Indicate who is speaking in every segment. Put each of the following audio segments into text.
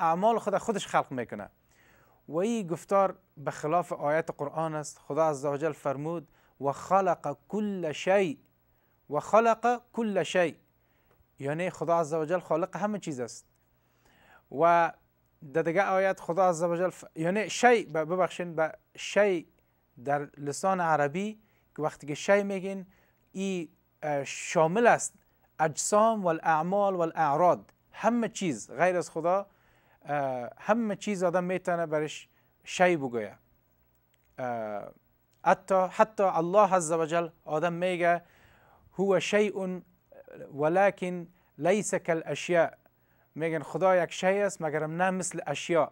Speaker 1: اعمال خود خودش خلق میکنه و این گفتار به خلاف آیت قرآن است خدا عزوجل فرمود و خلق کل شی و خلق کل شی یعنی خدا عزوجل خالق همه چیز است و در دیگه آیت خدا عزوجل ف... یعنی شی ببخشین به شی در لسان عربی که وقتی که شی میگین این شامل است اجسام و الاعمال و الاعراض همه چیز غیر از خدا همه چیز آدم میتونه برش شی بگویه حتی حتی الله عز وجل آدم میگه هو شیء ولکن لیس کالاشیاء میگن خدا یک شی است مگرم نه مثل اشیاء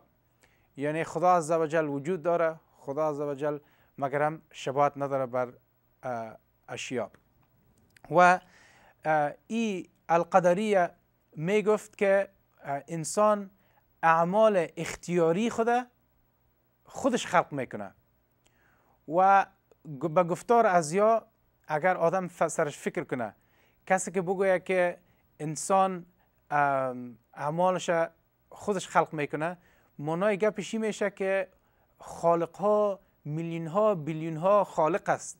Speaker 1: یعنی خدا عز وجل وجود داره خدا عز وجل مگرم شباهت نداره بر اشیاء و ای القدریه میگفت که انسان اعمال اختیاری خود خودش خلق میکنه و به گفتار از یا اگر آدم سرش فکر کنه کسی که بگوید که انسان اعمالش خودش خلق میکنه مانای گپش میشه که خالق ها میلیون ها بیلیون ها خالق است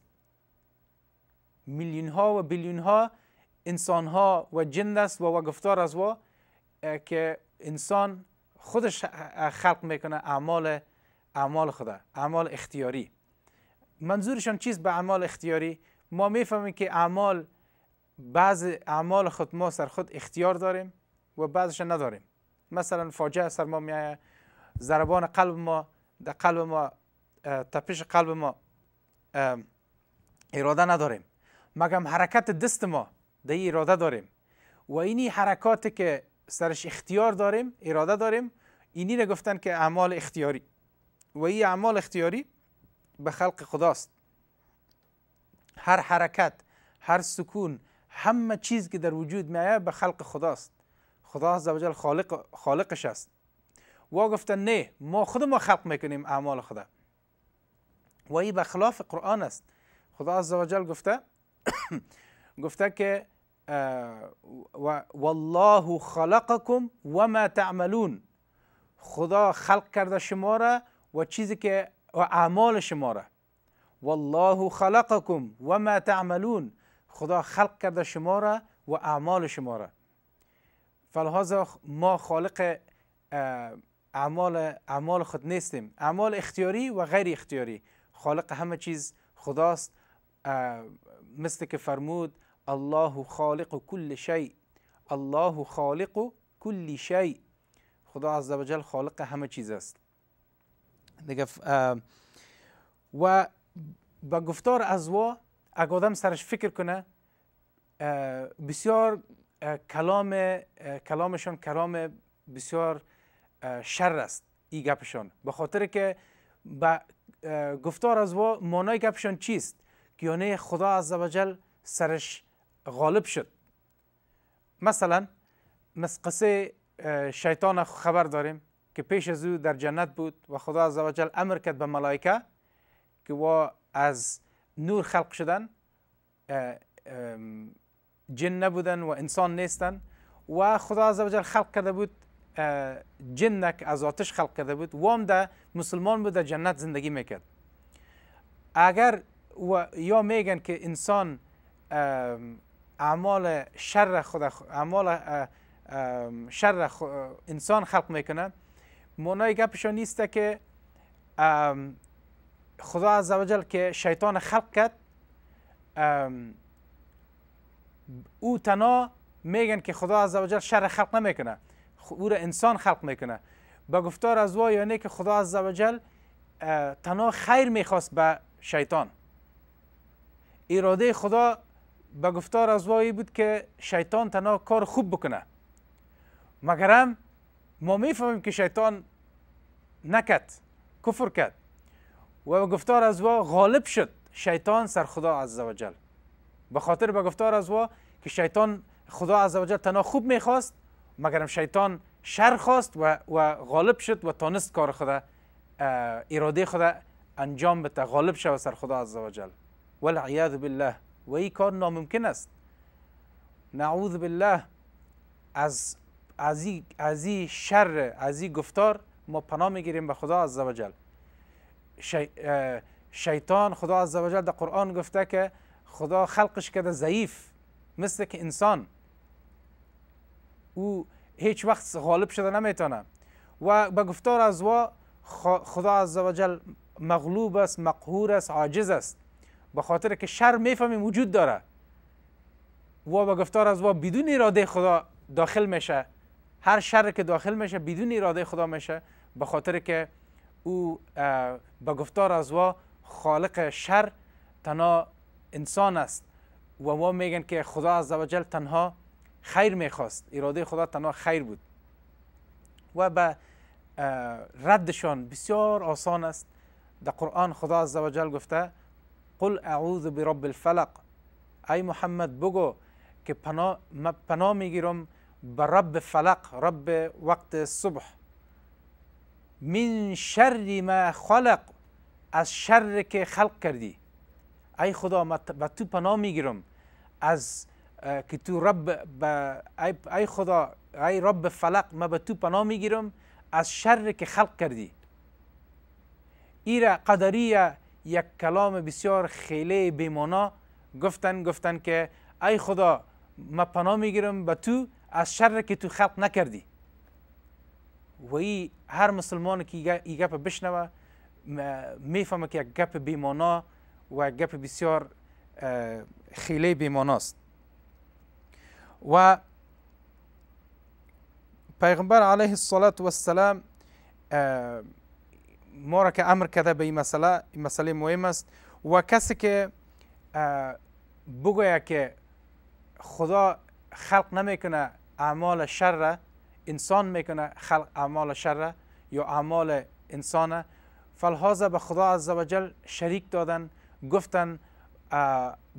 Speaker 1: میلیون ها و بیلیون ها انسان ها و جند است و, گفتار از وا که انسان خودش خلق میکنه اعمال اعمال خدا اعمال اختیاری منظورشان چیز به اعمال اختیاری ما میفهمیم که اعمال بعض اعمال خود ما سر خود اختیار داریم و بعضش نداریم مثلا فاجعه سر ما میایه زربان قلب ما در قلب ما تپش قلب ما اراده نداریم مگم حرکت دست ما در اراده داریم و اینی حرکات که سرش اختیار داریم اراده داریم اینی را گفتن که اعمال اختیاری و این اعمال اختیاری به خلق خداست هر حرکت هر سکون همه چیز که در وجود آید به خلق خداست خدا عزوجل خالق خالقش است و گفتن نه ما خود ما خلق میکنیم اعمال خدا و این به خلاف قرآن است خدا عزوجل گفته گفته که والله خلقکم وما تعملون خدا خلق کرده شما را و چیزی که و اعمال شما را والله خلقکم و ما تعملون خدا خلق کرده شما را و اعمال شما را فلهذا ما خالق اعمال اعمال خود نیستیم اعمال اختیاری و غیر اختیاری خالق همه چیز خداست مثل که فرمود الله خالق کل شی الله خالق کل شی خدا وجل خالق همه چیز است و با گفتار از وا اگه آدم سرش فکر کنه بسیار کلام کلامشان کلام بسیار شر است ای گپشان به خاطر که به گفتار از وا مانای گپشان چیست که یعنی خدا عزوجل سرش غالب شد مثلا مسقسه شیطان خبر داریم که پیش از او در جنت بود و خدا عزوجل امر کرد به ملائکه که و از نور خلق شدن جن نبودن و انسان نیستن و خدا عزوجل خلق کرده بود جنک از آتش خلق کرده بود وام در مسلمان بود در جنت زندگی میکرد اگر یا میگن که انسان اعمال شر خود اعمال شر انسان خلق میکنه مونای گپشان نیسته که خدا عزوجل که شیطان خلق کرد او تنها میگن که خدا عزوجل شر خلق نمیکنه او را انسان خلق میکنه با گفتار از وای یعنی که خدا عزوجل تنها خیر میخواست به شیطان اراده خدا به گفتار از وای بود که شیطان تنها کار خوب بکنه مگرم ما میفهمیم که شیطان نکد کفر کرد و به گفتار از وا غالب شد شیطان سر خدا عزوجل به خاطر به گفتار از وا که شیطان خدا عزوجل تنها خوب میخواست مگرم شیطان شر خواست و, و غالب شد و تانست کار خدا اراده خدا انجام بده غالب شد سر خدا عزوجل والعیاذ بالله و این کار ناممکن است نعوذ بالله از از شر از این گفتار ما پناه میگیریم به خدا عزوجل شی... شیطان خدا عزوجل در قرآن گفته که خدا خلقش کرده ضعیف مثل که انسان او هیچ وقت غالب شده نمیتونه و به گفتار از وا خدا عزوجل مغلوب است مقهور است عاجز است به خاطر که شر میفهمی وجود داره وا با گفتار از وا بدون اراده خدا داخل میشه هر شر که داخل میشه بدون اراده خدا میشه به خاطر که او به گفتار از وا خالق شر تنها انسان است و ما میگن که خدا عزوجل تنها خیر میخواست اراده خدا تنها خیر بود و به ردشان بسیار آسان است در قرآن خدا عزوجل گفته قل اعوذ برب الفلق ای محمد بگو که پناه, پناه میگیرم به رب فلق رب وقت صبح من شر ما خلق از شر که خلق کردی ای خدا به تو پناه میگیرم از که تو رب ای خدا ای رب فلق ما به تو پناه میگیرم از شر که خلق کردی ایره قدریه یک کلام بسیار خیلی بیمانا گفتن گفتن که ای خدا ما پناه میگیرم به تو از شر که تو خلق نکردی و ای هر مسلمان که ای گپ بشنوه میفهمه که یک گپ بیمانا و یک گپ بسیار خیلی بیماناست و پیغمبر علیه الصلاة و ما را که امر کرده به این مسئله این مسئله مهم است و کسی که بگوید که خدا خلق نمیکنه اعمال شر انسان میکنه خلق اعمال شر یا اعمال انسان فلحاظه به خدا عزوجل شریک دادن گفتن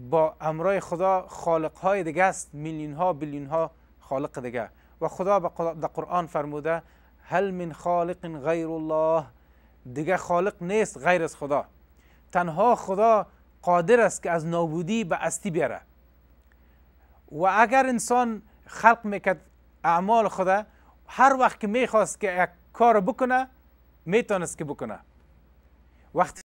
Speaker 1: با امرای خدا خالق های دیگه است میلیون ها بیلیون ها خالق دیگه و خدا به قرآن فرموده هل من خالق غیر الله دیگه خالق نیست غیر از خدا تنها خدا قادر است که از نابودی به استی بیاره و اگر انسان خلق میکرد اعمال خدا هر وقت که میخواست که یک کار بکنه میتونست که بکنه وقتی